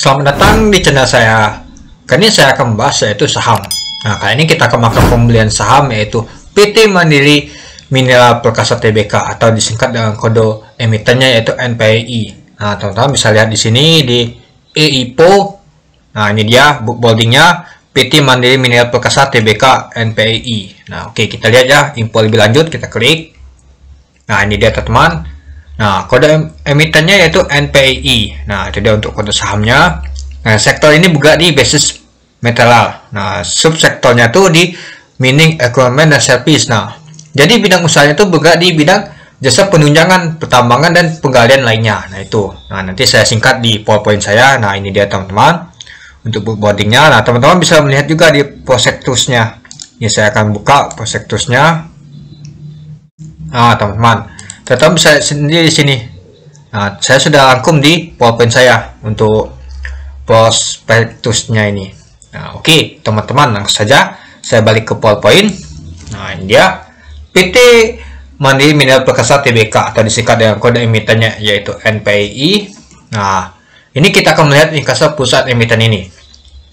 Selamat datang di channel saya. Kali ini saya akan membahas yaitu saham. Nah, kali ini kita akan melakukan pembelian saham yaitu PT Mandiri Mineral Perkasa Tbk atau disingkat dengan kode emitennya yaitu NPI. Nah, teman-teman bisa lihat di sini di EIPO. Nah, ini dia boldingnya PT Mandiri Mineral Perkasa Tbk NPI. Nah, oke kita lihat ya info lebih lanjut kita klik. Nah, ini dia teman-teman. Nah, kode emitennya yaitu NPI. Nah, itu dia untuk kode sahamnya. Nah, sektor ini juga di basis metalal. Nah, subsektornya tuh di mining, equipment, dan service. Nah, jadi bidang usahanya itu juga di bidang jasa penunjangan, pertambangan, dan penggalian lainnya. Nah, itu. Nah, nanti saya singkat di PowerPoint saya. Nah, ini dia teman-teman. Untuk bookboardingnya. Nah, teman-teman bisa melihat juga di prospektusnya. Ini saya akan buka prospektusnya. Nah, teman-teman kita bisa sendiri di sini. Nah, saya sudah rangkum di PowerPoint saya untuk prospektusnya ini. Nah, oke, okay, teman-teman, langsung saja saya balik ke PowerPoint. Nah, ini dia PT Mandiri Mineral Perkasa TBK atau disingkat dengan kode emitennya yaitu NPI. Nah, ini kita akan melihat inkasa pusat emiten ini.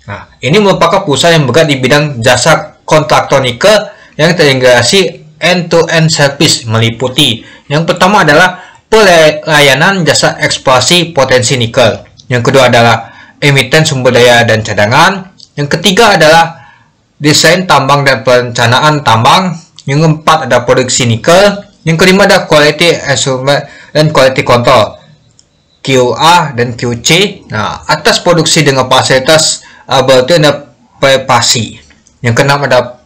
Nah, ini merupakan pusat yang bergerak di bidang jasa kontraktor nikel yang terintegrasi end-to-end service meliputi yang pertama adalah pelayanan jasa eksplorasi potensi nikel yang kedua adalah emiten sumber daya dan cadangan yang ketiga adalah desain tambang dan perencanaan tambang yang keempat ada produksi nikel yang kelima ada quality assurance dan quality control QA dan QC nah atas produksi dengan fasilitas berarti ada prepasi yang keenam ada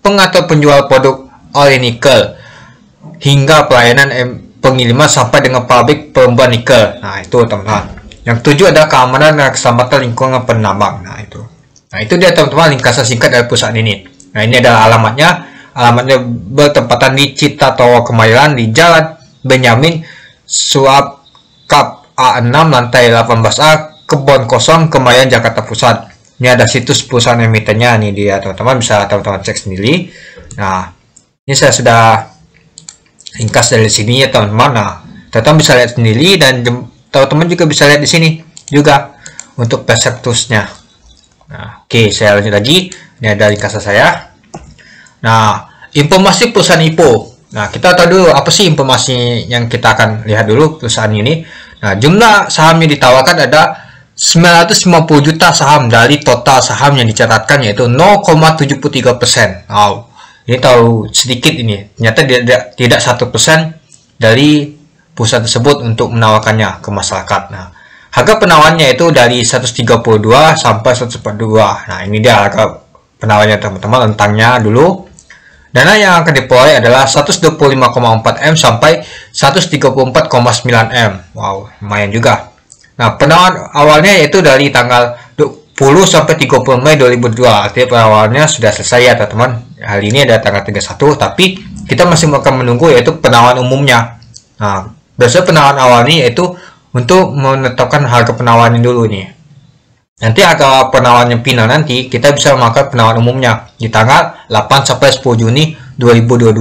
pengatur penjual produk oleh nikel hingga pelayanan pengiriman sampai dengan pabrik pembuat nikel. Nah, itu teman-teman. Yang tujuh adalah keamanan dan keselamatan lingkungan penambang. Nah, itu. Nah, itu dia teman-teman ringkasan singkat dari pusat ini. Nah, ini adalah alamatnya. Alamatnya bertempatan di Cita Tawa Kemayoran di Jalan Benyamin Suap Kap A6 lantai 18A Kebon Kosong Kemayoran Jakarta Pusat. Ini ada situs perusahaan emitennya nih dia teman-teman bisa teman-teman cek sendiri. Nah, ini saya sudah ringkas dari sini ya teman-teman nah teman-teman bisa lihat sendiri dan teman-teman juga bisa lihat di sini juga untuk peser nah, oke okay, saya lanjut lagi ini ada ringkasan saya nah informasi perusahaan IPO Nah, kita tahu dulu apa sih informasi yang kita akan lihat dulu perusahaan ini. Nah, jumlah saham yang ditawarkan ada 950 juta saham dari total saham yang dicatatkan yaitu 0,73 persen. Wow, ini tahu sedikit ini ternyata tidak tidak satu persen dari pusat tersebut untuk menawarkannya ke masyarakat nah harga penawarannya itu dari 132 sampai 142 nah ini dia harga penawarannya teman-teman tentangnya dulu dana yang akan diperoleh adalah 125,4 M sampai 134,9 M wow lumayan juga nah penawaran awalnya itu dari tanggal 10 sampai 30 Mei 2002 artinya penawarannya sudah selesai ya teman-teman hal ini ada tanggal 31 tapi kita masih akan menunggu yaitu penawaran umumnya nah biasanya penawaran ini yaitu untuk menetapkan harga penawaran dulu nih nanti harga penawaran yang final nanti kita bisa memakai penawaran umumnya di tanggal 8 sampai 10 Juni 2022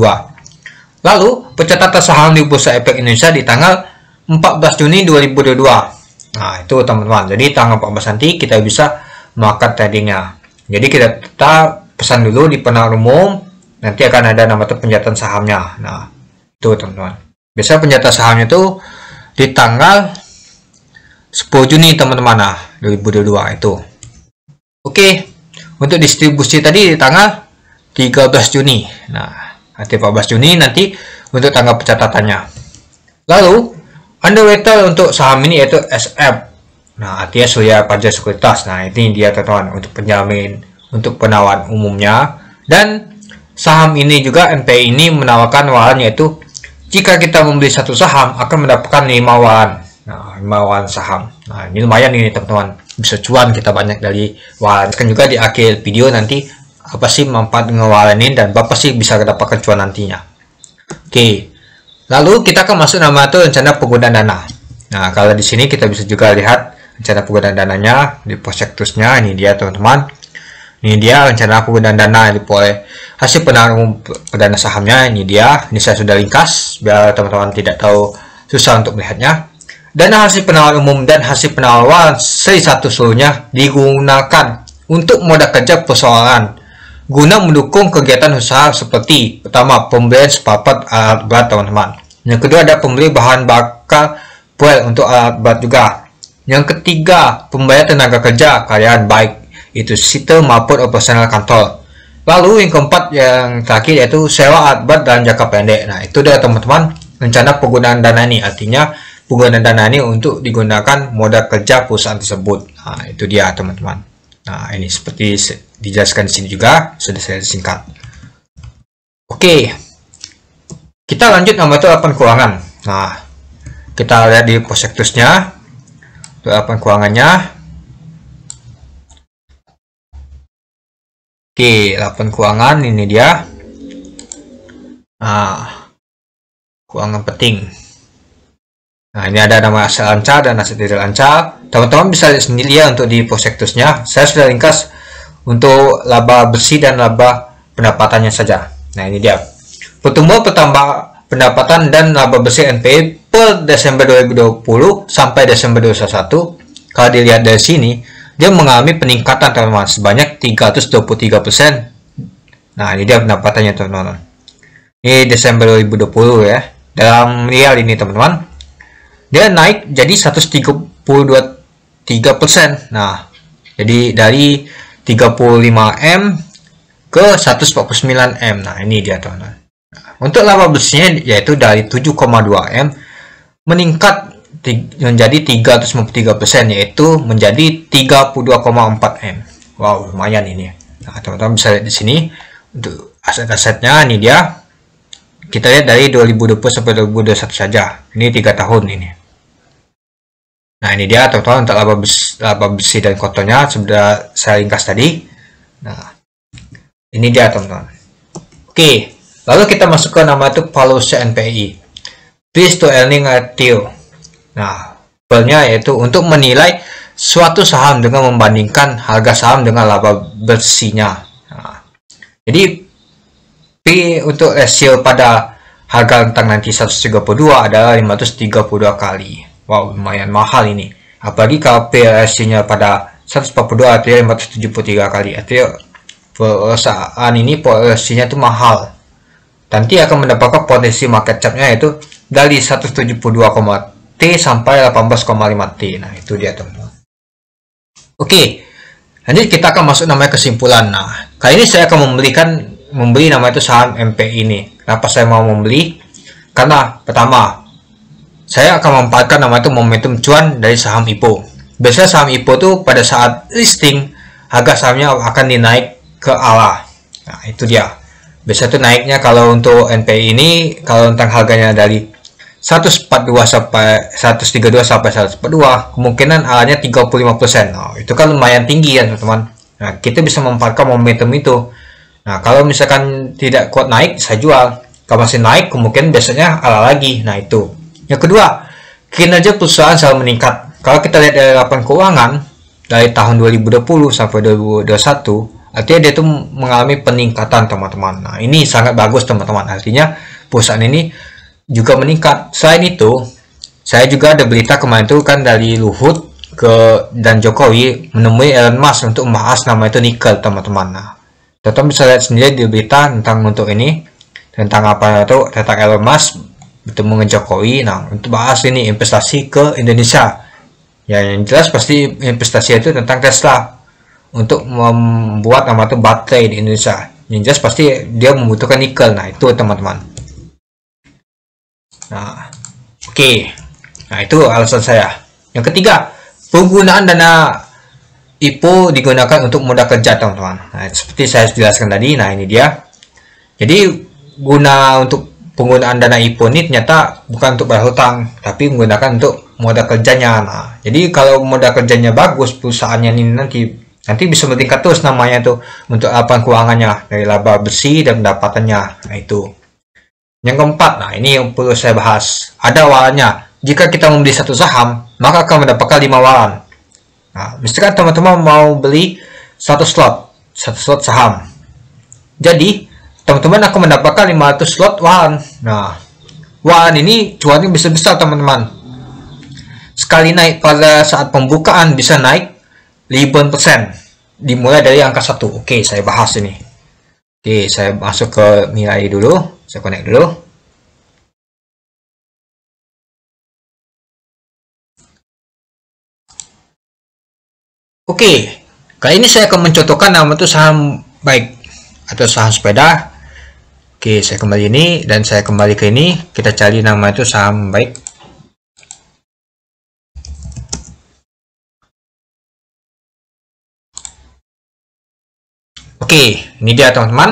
lalu pencatatan saham di Bursa Efek Indonesia di tanggal 14 Juni 2022 nah itu teman-teman jadi tanggal 14 nanti kita bisa market tradingnya. Jadi kita, tetap pesan dulu di penawaran umum, nanti akan ada nama tuh penjatan sahamnya. Nah, itu teman-teman. Biasanya penjatan sahamnya itu di tanggal 10 Juni teman-teman nah 2022 itu. Oke, untuk distribusi tadi di tanggal 13 Juni. Nah, nanti 14 Juni nanti untuk tanggal pencatatannya. Lalu, underwriter untuk saham ini yaitu SF Nah, artinya surya pajak sekuritas. Nah, ini dia teman-teman untuk penjamin untuk penawaran umumnya. Dan saham ini juga np ini menawarkan waran yaitu jika kita membeli satu saham akan mendapatkan lima waran. Nah, lima waran saham. Nah, ini lumayan ini teman-teman. Bisa cuan kita banyak dari waran. Kan juga di akhir video nanti apa sih manfaat ngewaranin dan apa sih bisa mendapatkan cuan nantinya. Oke. Lalu kita akan masuk nama itu rencana penggunaan dana. Nah, kalau di sini kita bisa juga lihat rencana penggunaan dananya di prospektusnya ini dia teman-teman ini dia rencana penggunaan dana yang diperoleh hasil penawaran perdana sahamnya ini dia ini saya sudah ringkas biar teman-teman tidak tahu susah untuk melihatnya dana hasil penawaran umum dan hasil penawaran seri satu seluruhnya digunakan untuk modal kerja persoalan guna mendukung kegiatan usaha seperti pertama pembelian sepapat alat berat teman-teman yang kedua ada pembeli bahan bakar buat untuk alat berat juga yang ketiga, pembayar tenaga kerja karyawan baik itu site maupun operasional kantor. Lalu yang keempat yang terakhir yaitu sewa adbat dan jangka pendek. Nah itu dia teman-teman rencana penggunaan dana ini artinya penggunaan dana ini untuk digunakan modal kerja perusahaan tersebut. Nah itu dia teman-teman. Nah ini seperti dijelaskan di sini juga sudah saya singkat. Oke kita lanjut nomor itu 8 keuangan. Nah kita lihat di prospektusnya apa keuangannya. Oke, laporan keuangan ini dia. Nah, keuangan penting. Nah, ini ada nama aset lancar dan aset tidak lancar. Teman-teman bisa lihat sendiri ya untuk di prospektusnya. Saya sudah ringkas untuk laba bersih dan laba pendapatannya saja. Nah, ini dia. Pertumbuhan pertambah pendapatan dan laba bersih NPI per Desember 2020 sampai Desember 2021 kalau dilihat dari sini dia mengalami peningkatan teman-teman sebanyak 323%. Nah, ini dia pendapatannya teman-teman. Ini Desember 2020 ya. Dalam real ini teman-teman. Dia naik jadi 133% persen Nah, jadi dari 35M ke 149M. Nah, ini dia teman-teman. Nah, untuk laba bersihnya yaitu dari 7,2M meningkat menjadi 353% yaitu menjadi 32,4 M. Wow, lumayan ini. Nah, teman-teman bisa lihat di sini untuk aset-asetnya ini dia. Kita lihat dari 2020 sampai 2021 saja. Ini tiga tahun ini. Nah, ini dia teman-teman untuk laba besi, laba besi dan kotonya sudah saya ringkas tadi. Nah, ini dia teman-teman. Oke, lalu kita masuk ke nama itu valuasi NPI. Please to earning ratio. Nah, pearlnya yaitu untuk menilai suatu saham dengan membandingkan harga saham dengan laba bersihnya. Nah, jadi P untuk rasio pada harga rentang nanti 132 adalah 532 kali. Wow, lumayan mahal ini. Apalagi kalau P nya pada 142 artinya 573 kali. Artinya perusahaan ini porsinya itu mahal. Nanti akan mendapatkan potensi market capnya yaitu dari 172, T sampai 18,5 T. Nah, itu dia teman-teman. Oke, nanti kita akan masuk namanya kesimpulan. Nah, kali ini saya akan memberikan membeli nama itu saham MP ini. Kenapa saya mau membeli? Karena pertama, saya akan memanfaatkan nama itu momentum cuan dari saham IPO. Biasanya saham IPO itu pada saat listing harga sahamnya akan dinaik ke ala. Nah, itu dia. Biasanya itu naiknya kalau untuk NPI ini kalau tentang harganya dari 142 sampai 132 sampai 142 kemungkinan alanya 35% nah, itu kan lumayan tinggi ya teman-teman nah kita bisa memanfaatkan momentum itu nah kalau misalkan tidak kuat naik saya jual kalau masih naik kemungkinan biasanya ala lagi nah itu yang kedua kinerja perusahaan selalu meningkat kalau kita lihat dari laporan keuangan dari tahun 2020 sampai 2021 artinya dia itu mengalami peningkatan teman-teman nah ini sangat bagus teman-teman artinya perusahaan ini juga meningkat. Selain itu, saya juga ada berita kemarin itu kan dari Luhut ke dan Jokowi menemui Elon Musk untuk membahas nama itu nikel, teman-teman. Nah, teman bisa lihat sendiri di berita tentang untuk ini, tentang apa itu, tentang Elon Musk bertemu dengan Jokowi. Nah, untuk bahas ini investasi ke Indonesia. Ya, yang jelas pasti investasi itu tentang Tesla untuk membuat nama itu baterai di Indonesia. Yang jelas pasti dia membutuhkan nikel. Nah, itu teman-teman. Nah, oke. Okay. Nah, itu alasan saya. Yang ketiga, penggunaan dana IPO digunakan untuk modal kerja, teman-teman. Nah, seperti saya jelaskan tadi, nah ini dia. Jadi, guna untuk penggunaan dana IPO ini ternyata bukan untuk bayar hutang, tapi menggunakan untuk modal kerjanya. Nah, jadi kalau modal kerjanya bagus, perusahaannya ini nanti nanti bisa meningkat terus namanya tuh untuk apa keuangannya dari laba bersih dan pendapatannya. Nah, itu. Yang keempat, nah ini yang perlu saya bahas. Ada warannya. Jika kita membeli satu saham, maka akan mendapatkan 5 waran. Nah, misalkan teman-teman mau beli satu slot, satu slot saham. Jadi, teman-teman akan mendapatkan 500 slot waran. Nah, waran ini cuannya bisa besar teman-teman. Sekali naik pada saat pembukaan bisa naik ribuan persen. Dimulai dari angka satu. Oke, saya bahas ini. Oke, saya masuk ke nilai dulu. Saya connect dulu. Oke, kali ini saya akan mencontohkan nama itu saham baik atau saham sepeda. Oke, saya kembali ini dan saya kembali ke ini. Kita cari nama itu saham baik. Oke, ini dia teman-teman.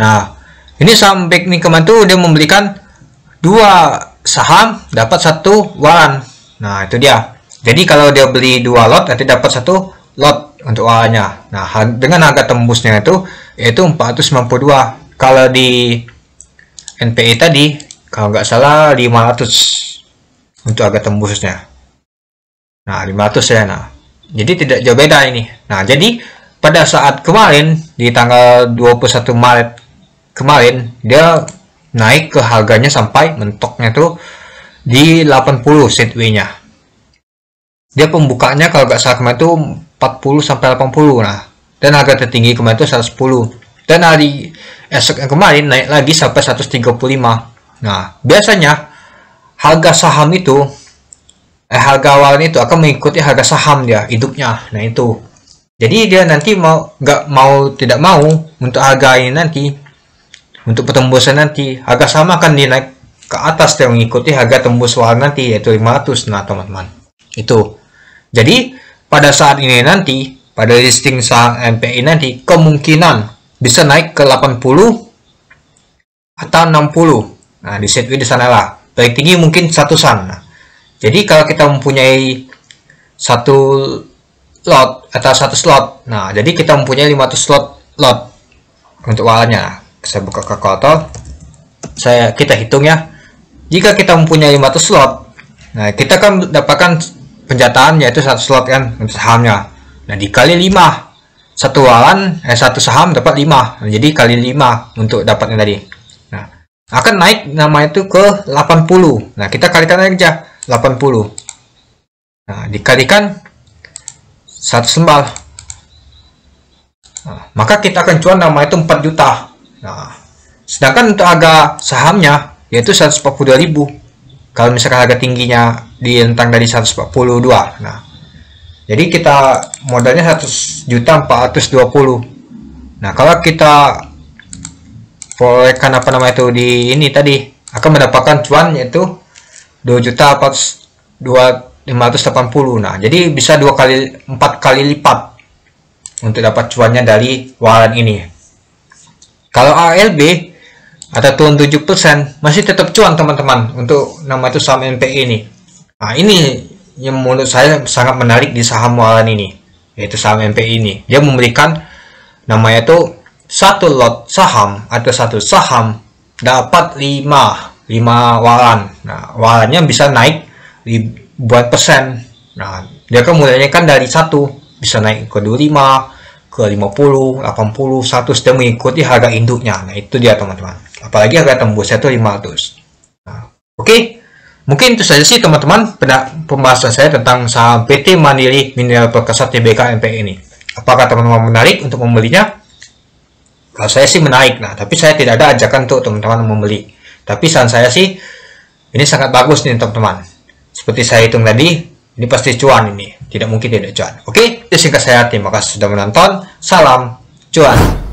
Nah, ini sampai ini Nikeman tuh dia membelikan dua saham dapat satu waran. Nah, itu dia. Jadi kalau dia beli dua lot nanti dapat satu lot untuk warannya. Nah, dengan harga tembusnya itu yaitu 492. Kalau di NPI tadi kalau nggak salah 500 untuk harga tembusnya. Nah, 500 ya. Nah, jadi tidak jauh beda ini. Nah, jadi pada saat kemarin di tanggal 21 Maret kemarin dia naik ke harganya sampai mentoknya tuh di 80 sideway-nya. Dia pembukanya kalau gak salah kemarin itu 40 sampai 80 nah. Dan harga tertinggi kemarin itu 110. Dan hari esok yang kemarin naik lagi sampai 135. Nah, biasanya harga saham itu eh, harga awalnya itu akan mengikuti harga saham dia hidupnya. Nah, itu. Jadi dia nanti mau gak mau tidak mau untuk harga ini nanti untuk pertembusan nanti harga sama akan dinaik ke atas yang mengikuti harga tembus wall nanti yaitu 500 nah teman-teman itu jadi pada saat ini nanti pada listing saham MPI nanti kemungkinan bisa naik ke 80 atau 60 nah di setwi di sana lah paling tinggi mungkin satu sana. Nah, jadi kalau kita mempunyai satu lot atau satu slot nah jadi kita mempunyai 500 slot lot untuk walanya saya buka kalkulator saya kita hitung ya jika kita mempunyai 500 slot nah kita kan mendapatkan penjataan yaitu satu slot kan untuk sahamnya nah dikali 5 satu walan, eh satu saham dapat 5 nah, jadi kali 5 untuk dapatnya tadi nah akan naik nama itu ke 80 nah kita kalikan aja 80 nah dikalikan satu sembal nah, maka kita akan cuan nama itu 4 juta Nah, sedangkan untuk harga sahamnya yaitu 142.000. Kalau misalkan harga tingginya di rentang dari 142. Nah, jadi kita modalnya 100 juta 420. Nah, kalau kita proyekkan apa nama itu di ini tadi akan mendapatkan cuan yaitu 2 juta 580. Nah, jadi bisa dua kali empat kali lipat untuk dapat cuannya dari waran ini. Kalau ALB atau turun persen masih tetap cuan teman-teman untuk nama itu saham MP ini. Nah, ini yang menurut saya sangat menarik di saham Walan ini, yaitu saham MP ini. Dia memberikan namanya itu satu lot saham atau satu saham dapat lima lima walan. Nah, walannya bisa naik buat persen. Nah, dia kan mulainya kan dari satu bisa naik ke dua lima ke 50, 80, 100 dan mengikuti harga induknya. Nah, itu dia teman-teman. Apalagi harga tembusnya itu 500. Nah, oke. Okay. Mungkin itu saja sih teman-teman pembahasan saya tentang saham PT Mandiri Mineral Perkasa TBK MP ini. Apakah teman-teman menarik untuk membelinya? Kalau saya sih menarik, nah tapi saya tidak ada ajakan untuk teman-teman membeli. Tapi saran saya sih ini sangat bagus nih teman-teman. Seperti saya hitung tadi, ini pasti cuan ini. Tidak mungkin tidak cuan. Oke, itu singkat saya. Terima kasih sudah menonton. Salam cuan.